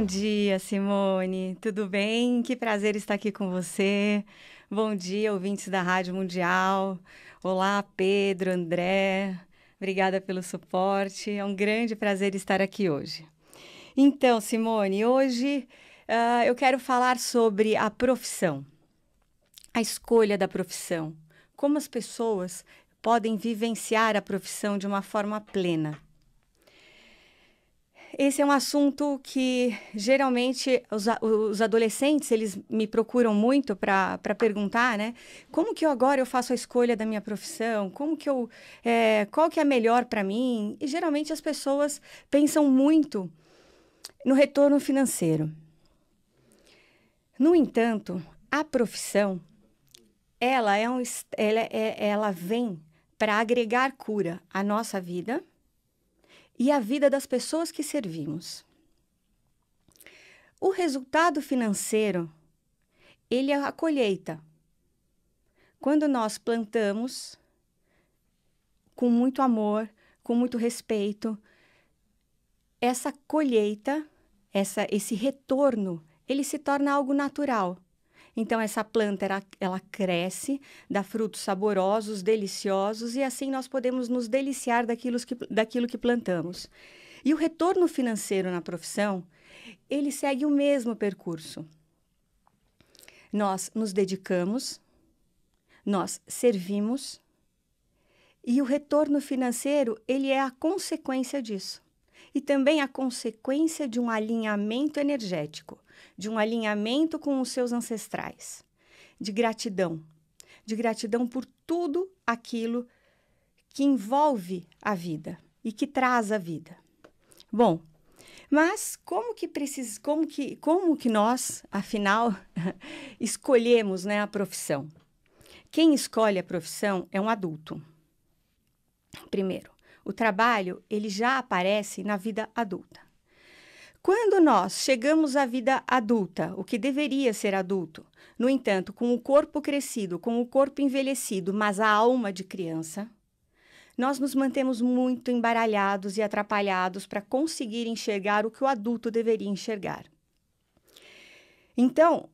Bom dia, Simone. Tudo bem? Que prazer estar aqui com você. Bom dia, ouvintes da Rádio Mundial. Olá, Pedro, André. Obrigada pelo suporte. É um grande prazer estar aqui hoje. Então, Simone, hoje uh, eu quero falar sobre a profissão, a escolha da profissão, como as pessoas podem vivenciar a profissão de uma forma plena. Esse é um assunto que geralmente os, os adolescentes eles me procuram muito para perguntar, né? Como que eu agora eu faço a escolha da minha profissão? Como que eu é, qual que é melhor para mim? E geralmente as pessoas pensam muito no retorno financeiro. No entanto, a profissão ela é um ela, é, ela vem para agregar cura à nossa vida e a vida das pessoas que servimos. O resultado financeiro, ele é a colheita. Quando nós plantamos com muito amor, com muito respeito, essa colheita, essa, esse retorno, ele se torna algo natural. Então, essa planta ela, ela cresce, dá frutos saborosos, deliciosos, e assim nós podemos nos deliciar daquilo que, daquilo que plantamos. E o retorno financeiro na profissão, ele segue o mesmo percurso. Nós nos dedicamos, nós servimos, e o retorno financeiro, ele é a consequência disso e também a consequência de um alinhamento energético, de um alinhamento com os seus ancestrais, de gratidão, de gratidão por tudo aquilo que envolve a vida e que traz a vida. Bom, mas como que precisa, como que, como que nós, afinal, escolhemos, né, a profissão? Quem escolhe a profissão é um adulto. Primeiro, o trabalho, ele já aparece na vida adulta. Quando nós chegamos à vida adulta, o que deveria ser adulto, no entanto, com o corpo crescido, com o corpo envelhecido, mas a alma de criança, nós nos mantemos muito embaralhados e atrapalhados para conseguir enxergar o que o adulto deveria enxergar. Então,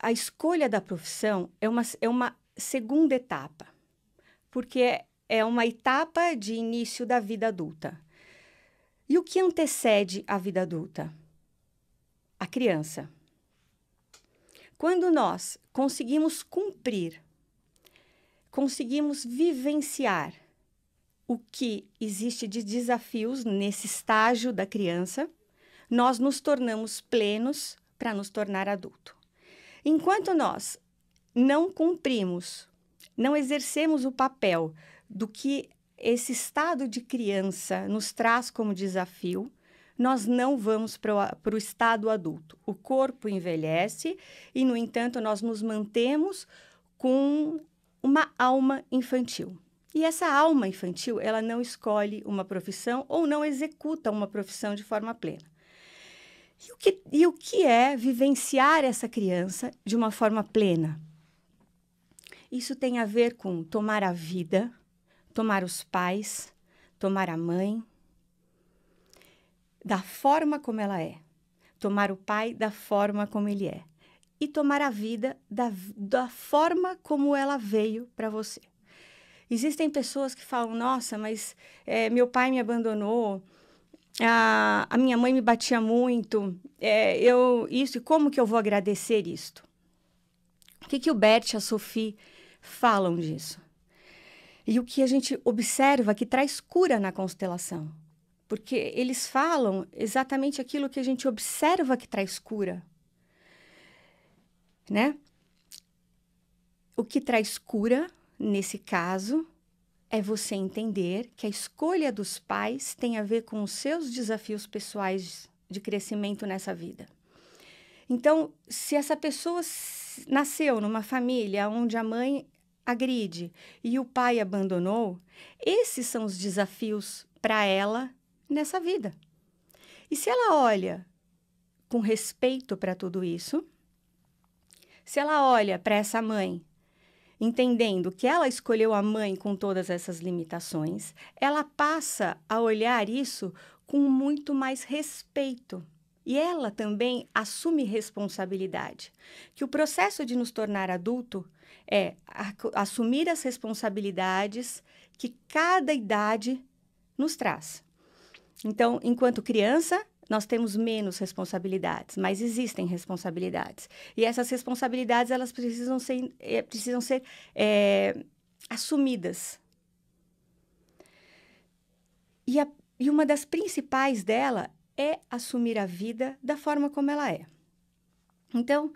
a escolha da profissão é uma, é uma segunda etapa, porque é uma etapa de início da vida adulta. E o que antecede a vida adulta? A criança. Quando nós conseguimos cumprir, conseguimos vivenciar o que existe de desafios nesse estágio da criança, nós nos tornamos plenos para nos tornar adulto. Enquanto nós não cumprimos, não exercemos o papel do que esse estado de criança nos traz como desafio, nós não vamos para o estado adulto. O corpo envelhece e, no entanto, nós nos mantemos com uma alma infantil. E essa alma infantil, ela não escolhe uma profissão ou não executa uma profissão de forma plena. E o que, e o que é vivenciar essa criança de uma forma plena? Isso tem a ver com tomar a vida tomar os pais, tomar a mãe, da forma como ela é, tomar o pai da forma como ele é e tomar a vida da, da forma como ela veio para você. Existem pessoas que falam: nossa, mas é, meu pai me abandonou, a, a, minha mãe me batia muito, é, eu isso, e como que eu vou agradecer isto? O que, que o Bert e a Sophie falam disso? E o que a gente observa que traz cura na constelação. Porque eles falam exatamente aquilo que a gente observa que traz cura. Né? O que traz cura, nesse caso, é você entender que a escolha dos pais tem a ver com os seus desafios pessoais de crescimento nessa vida. Então, se essa pessoa nasceu numa família onde a mãe agride e o pai abandonou, esses são os desafios para ela nessa vida. E se ela olha com respeito para tudo isso, se ela olha para essa mãe entendendo que ela escolheu a mãe com todas essas limitações, ela passa a olhar isso com muito mais respeito. E ela também assume responsabilidade, que o processo de nos tornar adulto é a, assumir as responsabilidades que cada idade nos traz. Então, enquanto criança, nós temos menos responsabilidades, mas existem responsabilidades. E essas responsabilidades, elas precisam ser, é, precisam ser é, assumidas. E, a, e uma das principais dela é assumir a vida da forma como ela é. Então,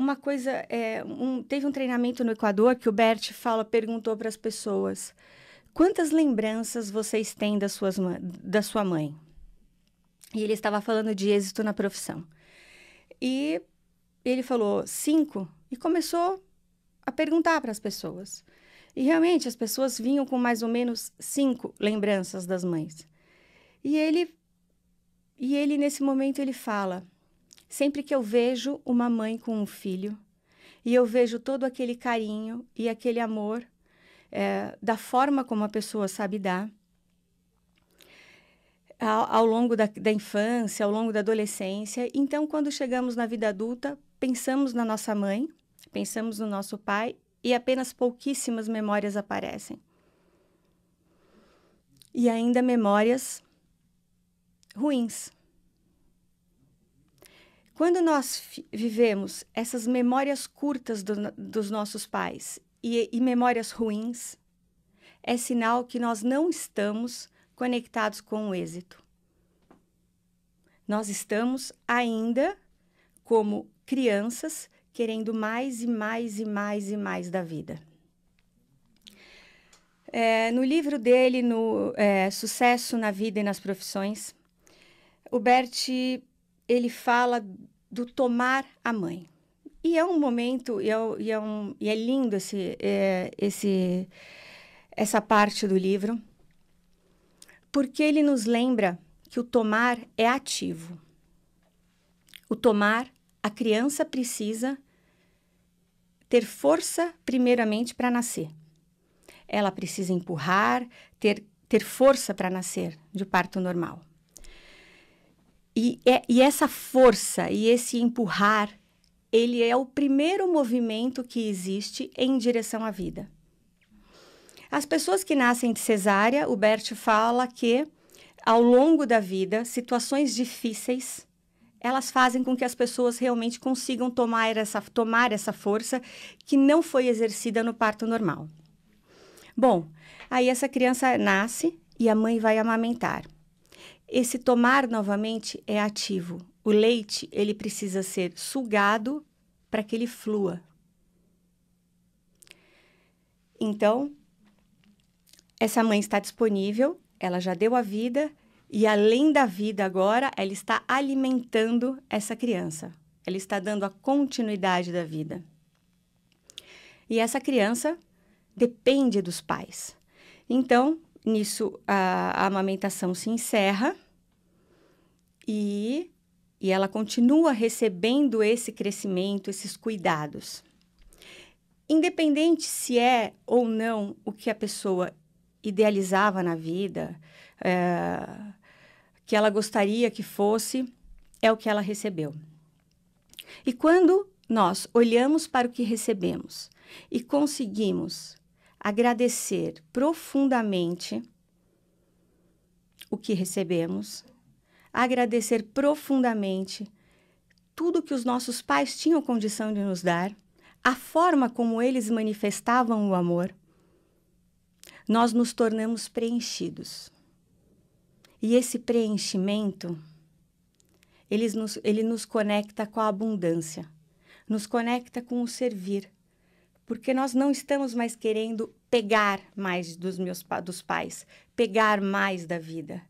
uma coisa, é, um, teve um treinamento no Equador que o Bert fala, perguntou para as pessoas: quantas lembranças vocês têm das suas, da sua mãe? E ele estava falando de êxito na profissão. E ele falou cinco e começou a perguntar para as pessoas. E realmente as pessoas vinham com mais ou menos cinco lembranças das mães. E ele e ele nesse momento ele fala: Sempre que eu vejo uma mãe com um filho e eu vejo todo aquele carinho e aquele amor é, da forma como a pessoa sabe dar, ao, ao longo da, da infância, ao longo da adolescência. Então, quando chegamos na vida adulta, pensamos na nossa mãe, pensamos no nosso pai e apenas pouquíssimas memórias aparecem. E ainda memórias ruins. Quando nós vivemos essas memórias curtas do, dos nossos pais e, e memórias ruins, é sinal que nós não estamos conectados com o êxito. Nós estamos ainda como crianças querendo mais e mais e mais e mais da vida. É, no livro dele, no é, Sucesso na Vida e nas Profissões, o Bert ele fala do tomar a mãe. E é um momento, e é, e é, um, e é lindo esse, é, esse, essa parte do livro, porque ele nos lembra que o tomar é ativo. O tomar, a criança precisa ter força, primeiramente, para nascer. Ela precisa empurrar, ter, ter força para nascer de parto normal. E, é, e essa força e esse empurrar, ele é o primeiro movimento que existe em direção à vida. As pessoas que nascem de cesárea, o Bert fala que ao longo da vida, situações difíceis, elas fazem com que as pessoas realmente consigam tomar essa, tomar essa força que não foi exercida no parto normal. Bom, aí essa criança nasce e a mãe vai amamentar. Esse tomar novamente é ativo. O leite, ele precisa ser sugado para que ele flua. Então, essa mãe está disponível, ela já deu a vida e além da vida agora, ela está alimentando essa criança. Ela está dando a continuidade da vida. E essa criança depende dos pais. Então, Nisso, a, a amamentação se encerra e, e ela continua recebendo esse crescimento, esses cuidados. Independente se é ou não o que a pessoa idealizava na vida, é, que ela gostaria que fosse, é o que ela recebeu. E quando nós olhamos para o que recebemos e conseguimos agradecer profundamente o que recebemos, agradecer profundamente tudo que os nossos pais tinham condição de nos dar, a forma como eles manifestavam o amor, nós nos tornamos preenchidos. E esse preenchimento, ele nos, ele nos conecta com a abundância, nos conecta com o servir, porque nós não estamos mais querendo pegar mais dos meus dos pais, pegar mais da vida.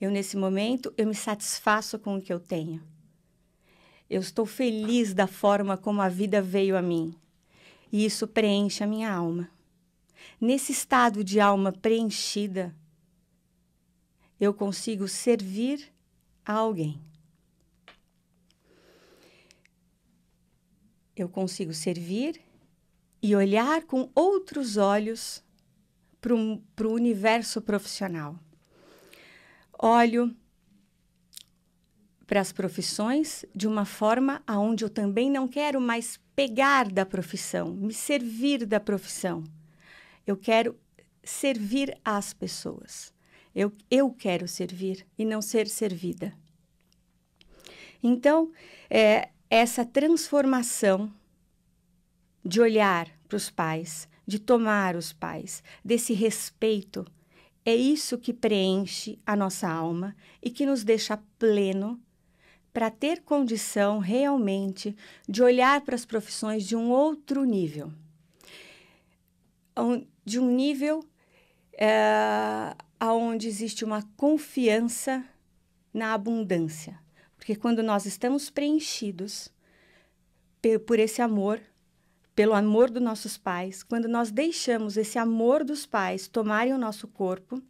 Eu nesse momento eu me satisfaço com o que eu tenho. Eu estou feliz da forma como a vida veio a mim. E isso preenche a minha alma. Nesse estado de alma preenchida, eu consigo servir a alguém. Eu consigo servir e olhar com outros olhos para o universo profissional. Olho para as profissões de uma forma aonde eu também não quero mais pegar da profissão, me servir da profissão. Eu quero servir as pessoas. Eu, eu quero servir e não ser servida. Então, é, essa transformação de olhar para os pais, de tomar os pais, desse respeito, é isso que preenche a nossa alma e que nos deixa pleno para ter condição realmente de olhar para as profissões de um outro nível de um nível é, aonde existe uma confiança na abundância. Porque quando nós estamos preenchidos por esse amor, pelo amor dos nossos pais, quando nós deixamos esse amor dos pais tomarem o nosso corpo,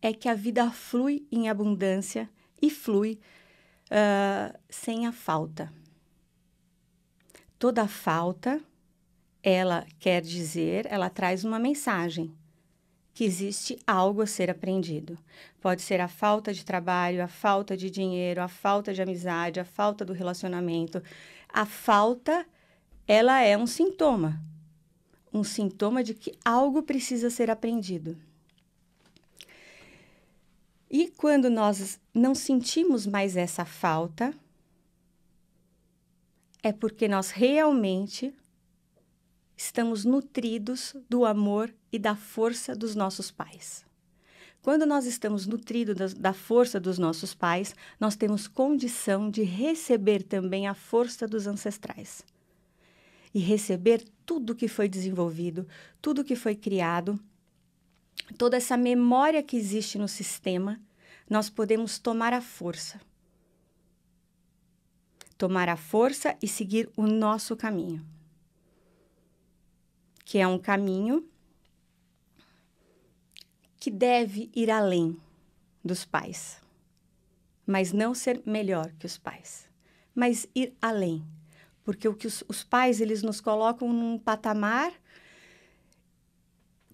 é que a vida flui em abundância e flui uh, sem a falta. Toda falta, ela quer dizer, ela traz uma mensagem que existe algo a ser aprendido. Pode ser a falta de trabalho, a falta de dinheiro, a falta de amizade, a falta do relacionamento, a falta ela é um sintoma. Um sintoma de que algo precisa ser aprendido. E quando nós não sentimos mais essa falta, é porque nós realmente estamos nutridos do amor e da força dos nossos pais. Quando nós estamos nutridos da força dos nossos pais, nós temos condição de receber também a força dos ancestrais e receber tudo que foi desenvolvido, tudo que foi criado, toda essa memória que existe no sistema, nós podemos tomar a força. Tomar a força e seguir o nosso caminho, que é um caminho que deve ir além dos pais, mas não ser melhor que os pais, mas ir além porque o que os, os pais, eles nos colocam num patamar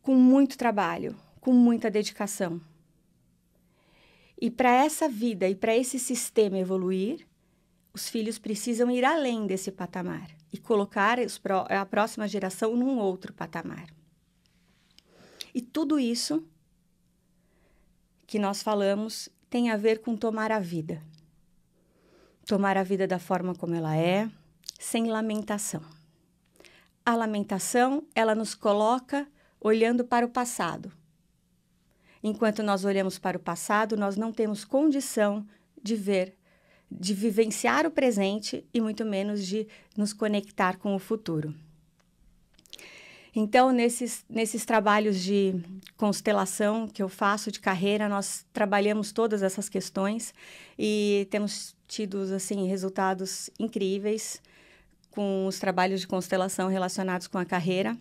com muito trabalho, com muita dedicação. E para essa vida e para esse sistema evoluir, os filhos precisam ir além desse patamar e colocar a próxima geração num outro patamar. E tudo isso que nós falamos tem a ver com tomar a vida. Tomar a vida da forma como ela é, sem lamentação. A lamentação, ela nos coloca olhando para o passado. Enquanto nós olhamos para o passado, nós não temos condição de ver, de vivenciar o presente e muito menos de nos conectar com o futuro. Então, nesses, nesses trabalhos de constelação que eu faço de carreira, nós trabalhamos todas essas questões e temos tido assim resultados incríveis com os trabalhos de constelação relacionados com a carreira.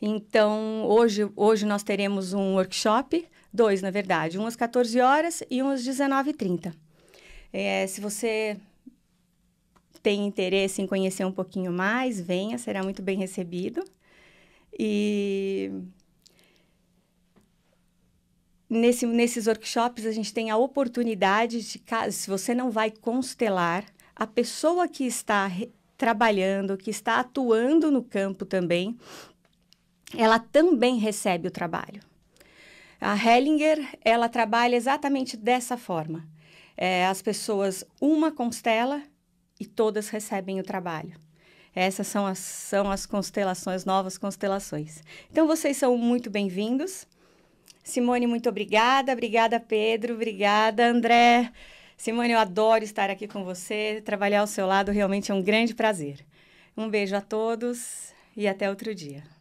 Então, hoje, hoje nós teremos um workshop, dois, na verdade, um às 14 horas e um às 19h30. É, se você tem interesse em conhecer um pouquinho mais, venha, será muito bem recebido. E nesse, nesses workshops a gente tem a oportunidade de, se você não vai constelar, a pessoa que está trabalhando, que está atuando no campo também, ela também recebe o trabalho. A Hellinger, ela trabalha exatamente dessa forma. É, as pessoas, uma constela e todas recebem o trabalho. Essas são as, são as constelações, novas constelações. Então, vocês são muito bem-vindos. Simone, muito obrigada. Obrigada, Pedro. Obrigada, André. Simone, eu adoro estar aqui com você. Trabalhar ao seu lado realmente é um grande prazer. Um beijo a todos e até outro dia.